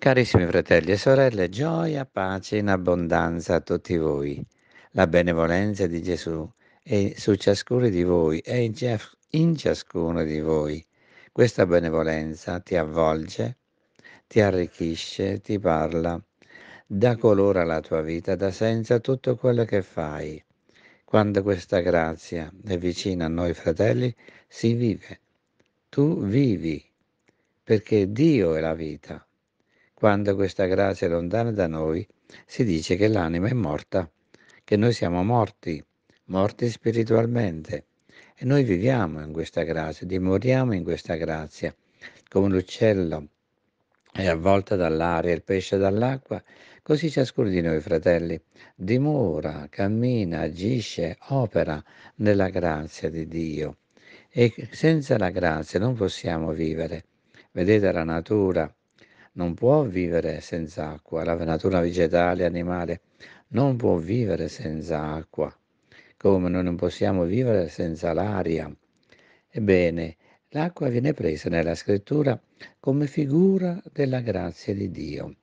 Carissimi fratelli e sorelle, gioia, pace in abbondanza a tutti voi. La benevolenza di Gesù è su ciascuno di voi, e in ciascuno di voi. Questa benevolenza ti avvolge, ti arricchisce, ti parla, dà colore alla tua vita, dà senso a tutto quello che fai. Quando questa grazia è vicina a noi fratelli, si vive. Tu vivi, perché Dio è la vita. Quando questa grazia è lontana da noi, si dice che l'anima è morta, che noi siamo morti, morti spiritualmente. E noi viviamo in questa grazia, dimoriamo in questa grazia, come l'uccello è avvolta dall'aria, il pesce dall'acqua, così ciascuno di noi, fratelli, dimora, cammina, agisce, opera nella grazia di Dio. E senza la grazia non possiamo vivere. Vedete la natura non può vivere senza acqua, la natura vegetale, animale, non può vivere senza acqua, come noi non possiamo vivere senza l'aria. Ebbene, l'acqua viene presa nella scrittura come figura della grazia di Dio.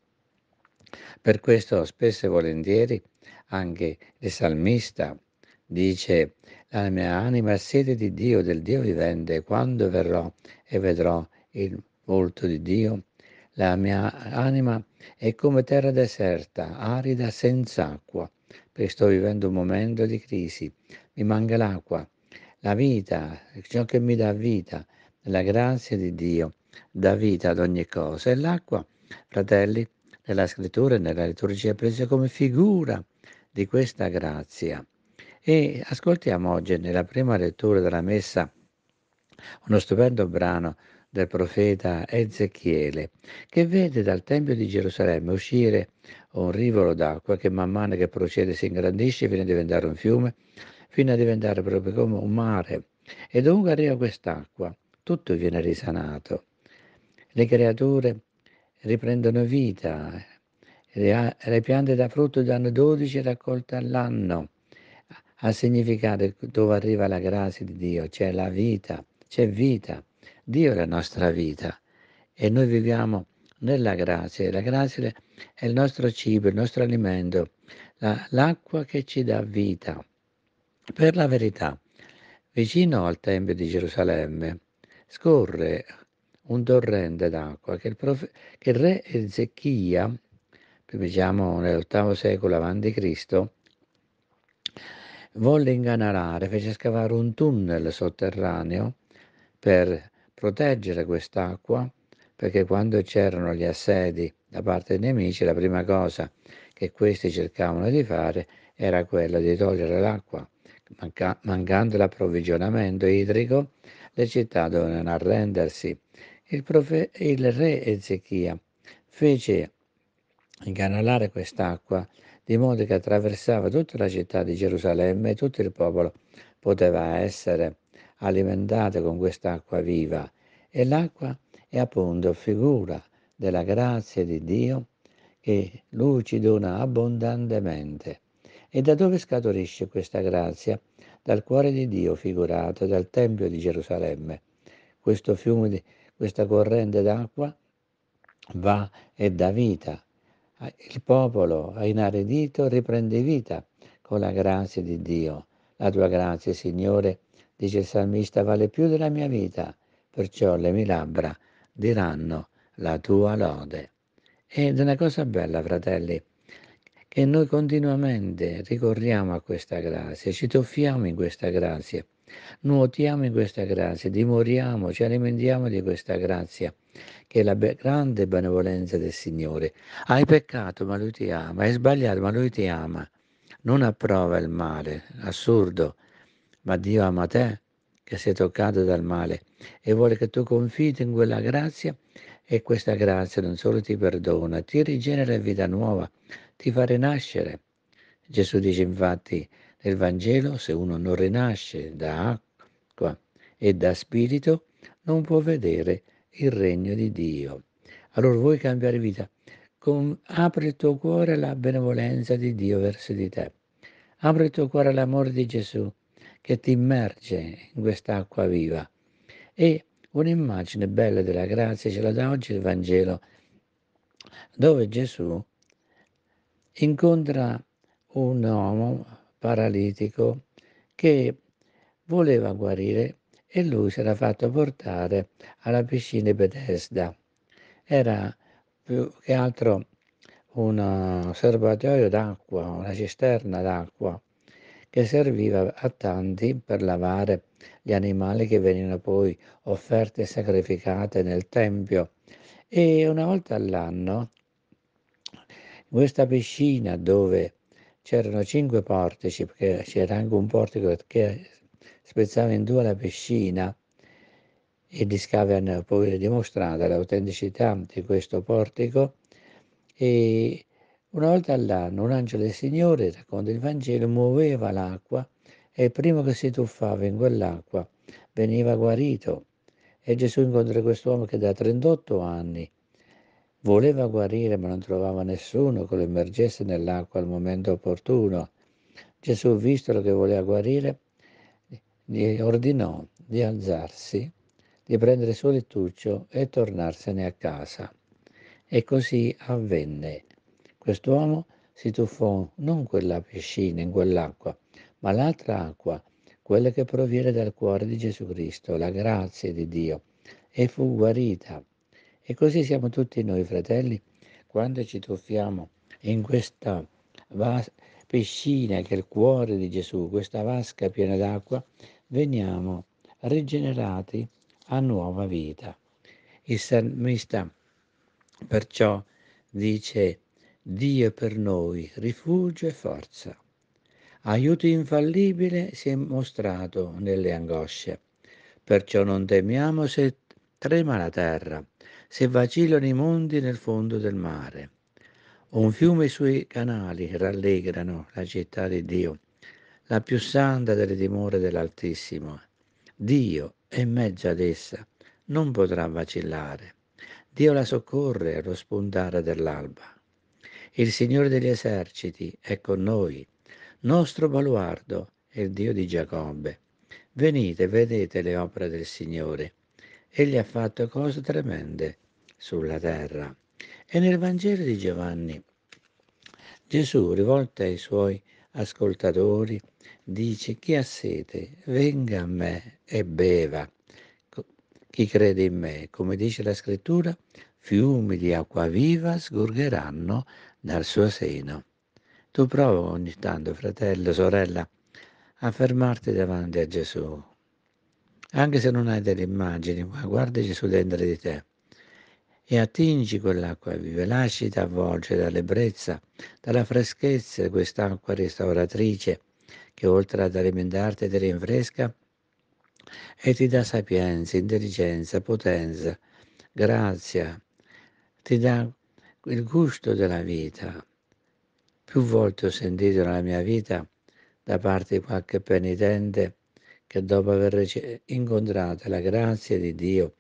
Per questo spesso e volentieri anche il salmista dice la mia anima è sede di Dio, del Dio vivente, quando verrò e vedrò il volto di Dio, la mia anima è come terra deserta, arida senza acqua, perché sto vivendo un momento di crisi. Mi manca l'acqua, la vita, ciò che mi dà vita, la grazia di Dio dà vita ad ogni cosa. E l'acqua, fratelli, nella scrittura e nella liturgia è presa come figura di questa grazia. E ascoltiamo oggi nella prima lettura della messa uno stupendo brano del profeta Ezechiele, che vede dal Tempio di Gerusalemme uscire un rivolo d'acqua che man mano che procede si ingrandisce fino a diventare un fiume, fino a diventare proprio come un mare. E dovunque arriva quest'acqua, tutto viene risanato. Le creature riprendono vita, le piante da frutto danno 12 raccolte all'anno, a significare dove arriva la grazia di Dio, c'è la vita, c'è vita. Dio è la nostra vita e noi viviamo nella grazia. La grazia è il nostro cibo, il nostro alimento, la, l'acqua che ci dà vita. Per la verità, vicino al Tempio di Gerusalemme scorre un torrente d'acqua che il, profe- che il re Ezechia, diciamo nell'ottavo secolo a.C., volle inganalare, fece scavare un tunnel sotterraneo per proteggere quest'acqua perché quando c'erano gli assedi da parte dei nemici la prima cosa che questi cercavano di fare era quella di togliere l'acqua. Manca- mancando l'approvvigionamento idrico, le città dovevano arrendersi. Il, profe- il re Ezechia fece incanalare quest'acqua di modo che attraversava tutta la città di Gerusalemme e tutto il popolo poteva essere alimentate con quest'acqua viva e l'acqua è appunto figura della grazia di Dio che Lui ci dona abbondantemente. E da dove scaturisce questa grazia? Dal cuore di Dio figurato, dal Tempio di Gerusalemme. Questo fiume, questa corrente d'acqua va e dà vita. Il popolo inaridito riprende vita con la grazia di Dio. La tua grazia, Signore, dice il salmista, vale più della mia vita, perciò le mie labbra diranno la tua lode. Ed è una cosa bella, fratelli, che noi continuamente ricorriamo a questa grazia, ci tuffiamo in questa grazia, nuotiamo in questa grazia, dimoriamo, ci alimentiamo di questa grazia, che è la be- grande benevolenza del Signore. Hai peccato, ma Lui ti ama, hai sbagliato, ma Lui ti ama. Non approva il male, assurdo, ma Dio ama te che sei toccato dal male e vuole che tu confidi in quella grazia e questa grazia non solo ti perdona, ti rigenera in vita nuova, ti fa rinascere. Gesù dice infatti nel Vangelo, se uno non rinasce da acqua e da spirito, non può vedere il regno di Dio. Allora vuoi cambiare vita? Con, apri il tuo cuore alla benevolenza di Dio verso di te. Apri il tuo cuore all'amore di Gesù che ti immerge in quest'acqua viva. E un'immagine bella della grazia ce la dà oggi il Vangelo, dove Gesù incontra un uomo paralitico che voleva guarire e lui si era fatto portare alla piscina di Bethesda. Era più che altro un serbatoio d'acqua, una cisterna d'acqua che serviva a tanti per lavare gli animali che venivano poi offerti e sacrificati nel Tempio. E una volta all'anno questa piscina dove c'erano cinque portici, perché c'era anche un portico che spezzava in due la piscina, e di Scaven poi dimostrata l'autenticità di questo portico, e una volta all'anno un angelo del Signore, racconta il Vangelo, muoveva l'acqua e il primo che si tuffava in quell'acqua veniva guarito. E Gesù incontra quest'uomo che da 38 anni voleva guarire ma non trovava nessuno che lo immergesse nell'acqua al momento opportuno. Gesù, visto che voleva guarire, gli ordinò di alzarsi, di prendere il suo lettuccio e tornarsene a casa. E così avvenne. Quest'uomo si tuffò non quella piscina, in quell'acqua, ma l'altra acqua, quella che proviene dal cuore di Gesù Cristo, la grazia di Dio, e fu guarita. E così siamo tutti noi, fratelli, quando ci tuffiamo in questa vas- piscina che è il cuore di Gesù, questa vasca piena d'acqua, veniamo rigenerati a nuova vita. Il salmista perciò dice Dio è per noi rifugio e forza. Aiuto infallibile si è mostrato nelle angosce. Perciò non temiamo se trema la terra, se vacillano i mondi nel fondo del mare. Un fiume sui canali rallegrano la città di Dio, la più santa delle dimore dell'Altissimo. Dio è mezzo ad essa, non potrà vacillare. Dio la soccorre allo spuntare dell'alba. Il Signore degli eserciti è con noi, nostro baluardo è il Dio di Giacobbe. Venite, vedete le opere del Signore. Egli ha fatto cose tremende sulla terra. E nel Vangelo di Giovanni Gesù, rivolto ai suoi ascoltatori, dice chi ha sete venga a me e beva. Chi crede in me, come dice la scrittura, fiumi di acqua viva sgorgeranno dal suo seno. Tu prova ogni tanto, fratello, sorella, a fermarti davanti a Gesù. Anche se non hai delle immagini, guarda Gesù dentro di te e attingi quell'acqua viva, lasciti avvolgere dall'ebbrezza, dalla freschezza di quest'acqua restauratrice che oltre ad alimentarti ti rinfresca e ti dà sapienza, intelligenza, potenza, grazia, ti dà il gusto della vita. Più volte ho sentito nella mia vita da parte di qualche penitente che dopo aver incontrato la grazia di Dio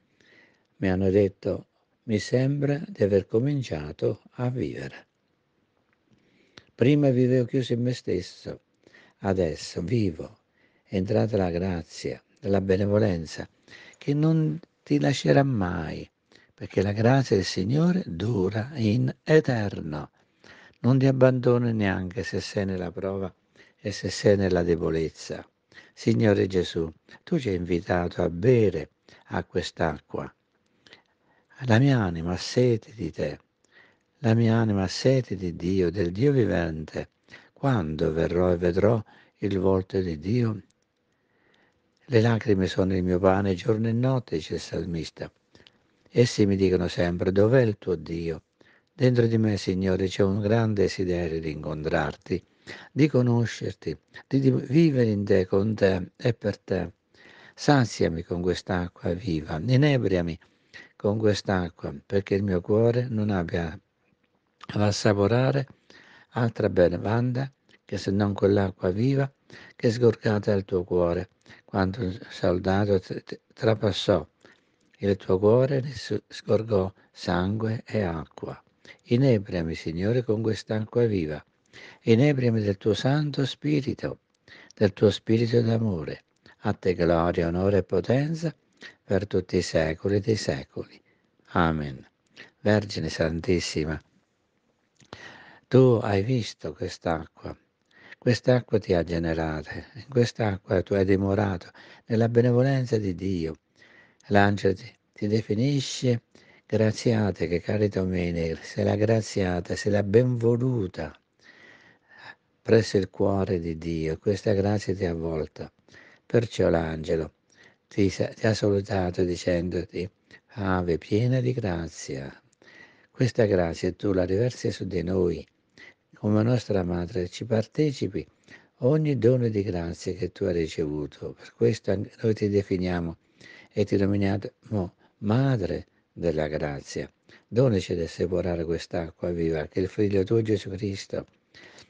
mi hanno detto mi sembra di aver cominciato a vivere. Prima vivevo chiuso in me stesso, adesso vivo, è entrata la grazia, la benevolenza, che non ti lascerà mai, perché la grazia del Signore dura in eterno. Non ti abbandoni neanche se sei nella prova e se sei nella debolezza. Signore Gesù, tu ci hai invitato a bere a quest'acqua. La mia anima ha sete di te, la mia anima ha sete di Dio, del Dio vivente. Quando verrò e vedrò il volto di Dio? Le lacrime sono il mio pane giorno e notte, dice il salmista. Essi mi dicono sempre, dov'è il tuo Dio? Dentro di me, Signore, c'è un gran desiderio di incontrarti, di conoscerti, di vivere in te, con te e per te. Saziami con quest'acqua viva, inebriami con quest'acqua, perché il mio cuore non abbia ad assaporare altra bevanda che se non quell'acqua viva che sgorgata dal tuo cuore, quando il soldato trapassò il tuo cuore ne scorgò sangue e acqua. Inebriami, Signore, con quest'acqua viva. Inebriami del tuo Santo Spirito, del tuo Spirito d'amore. A te gloria, onore e potenza per tutti i secoli dei secoli. Amen. Vergine Santissima, tu hai visto quest'acqua, quest'acqua ti ha generata, in quest'acqua tu hai dimorato, nella benevolenza di Dio L'angelo ti definisce graziate, che carita mene, sei la graziata, sei la benvoluta presso il cuore di Dio, questa grazia ti ha avvolta. Perciò l'angelo ti, ti ha salutato dicendoti, Ave piena di grazia, questa grazia tu la riversi su di noi, come nostra madre ci partecipi ogni dono di grazia che tu hai ricevuto. Per questo noi ti definiamo e ti nominiamo Madre della Grazia. Donaci di asseverare quest'acqua viva che il Figlio tuo Gesù Cristo,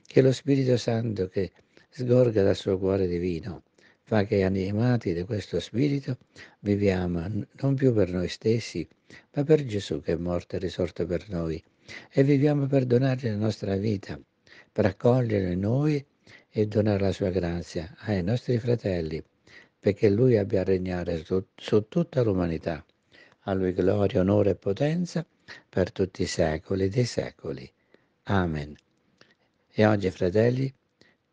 che lo Spirito Santo che sgorga dal suo cuore divino, fa che animati da questo Spirito viviamo non più per noi stessi, ma per Gesù che è morto e risorto per noi, e viviamo per donare la nostra vita, per accogliere noi e donare la sua grazia ai nostri fratelli perché Lui abbia a regnare su, su tutta l'umanità. A Lui gloria, onore e potenza per tutti i secoli dei secoli. Amen. E oggi, fratelli,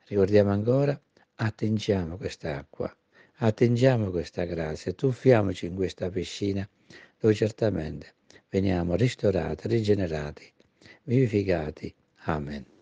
ricordiamo ancora, attingiamo quest'acqua, attingiamo questa grazia, tuffiamoci in questa piscina dove certamente veniamo ristorati, rigenerati, vivificati. Amen.